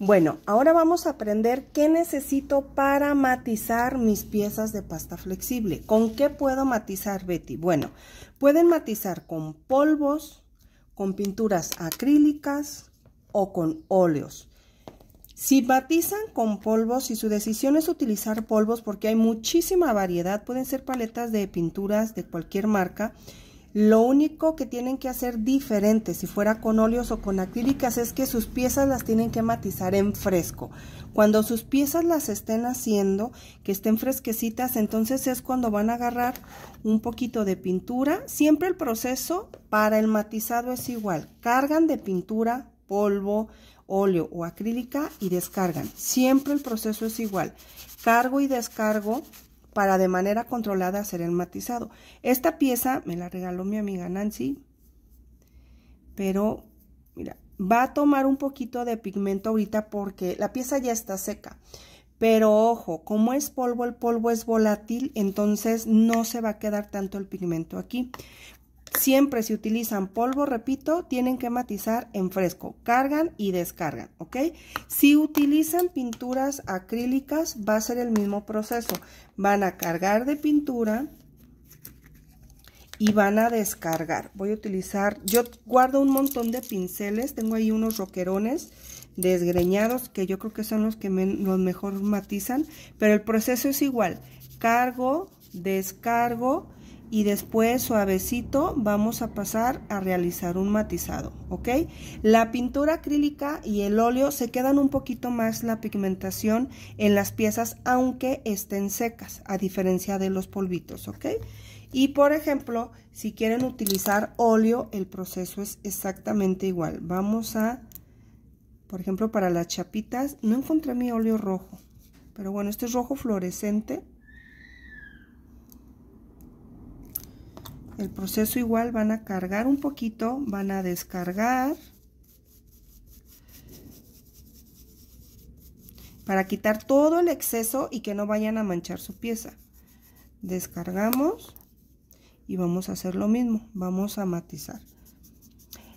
Bueno, ahora vamos a aprender qué necesito para matizar mis piezas de pasta flexible. ¿Con qué puedo matizar, Betty? Bueno, pueden matizar con polvos, con pinturas acrílicas o con óleos. Si matizan con polvos, y su decisión es utilizar polvos, porque hay muchísima variedad, pueden ser paletas de pinturas de cualquier marca, lo único que tienen que hacer diferente, si fuera con óleos o con acrílicas, es que sus piezas las tienen que matizar en fresco. Cuando sus piezas las estén haciendo, que estén fresquecitas, entonces es cuando van a agarrar un poquito de pintura. Siempre el proceso para el matizado es igual. Cargan de pintura, polvo, óleo o acrílica y descargan. Siempre el proceso es igual. Cargo y descargo para de manera controlada hacer el matizado. Esta pieza me la regaló mi amiga Nancy, pero mira, va a tomar un poquito de pigmento ahorita porque la pieza ya está seca. Pero ojo, como es polvo, el polvo es volátil, entonces no se va a quedar tanto el pigmento aquí. Siempre si utilizan polvo, repito, tienen que matizar en fresco. Cargan y descargan, ¿ok? Si utilizan pinturas acrílicas, va a ser el mismo proceso. Van a cargar de pintura y van a descargar. Voy a utilizar, yo guardo un montón de pinceles, tengo ahí unos roquerones desgreñados que yo creo que son los que los mejor matizan, pero el proceso es igual. Cargo, descargo y después suavecito vamos a pasar a realizar un matizado, ¿ok? La pintura acrílica y el óleo se quedan un poquito más la pigmentación en las piezas aunque estén secas, a diferencia de los polvitos, ¿ok? Y por ejemplo, si quieren utilizar óleo, el proceso es exactamente igual. Vamos a, por ejemplo, para las chapitas, no encontré mi óleo rojo, pero bueno, este es rojo fluorescente el proceso igual van a cargar un poquito, van a descargar para quitar todo el exceso y que no vayan a manchar su pieza. Descargamos y vamos a hacer lo mismo, vamos a matizar.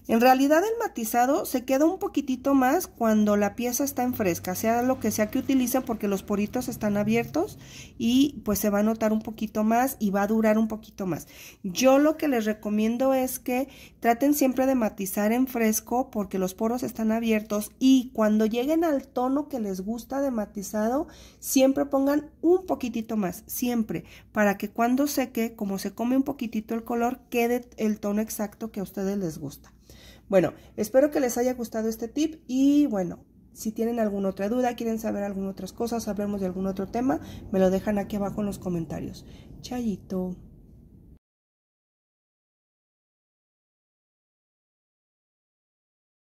En realidad el matizado se queda un poquitito más cuando la pieza está en fresca, sea lo que sea que utilicen porque los poritos están abiertos y pues se va a notar un poquito más y va a durar un poquito más. Yo lo que les recomiendo es que traten siempre de matizar en fresco porque los poros están abiertos y cuando lleguen al tono que les gusta de matizado, siempre pongan un poquitito más, siempre, para que cuando seque, como se come un poquitito el color, quede el tono exacto que a ustedes les gusta. Bueno, espero que les haya gustado este tip y bueno, si tienen alguna otra duda, quieren saber alguna otras cosas, hablemos de algún otro tema, me lo dejan aquí abajo en los comentarios. Chayito.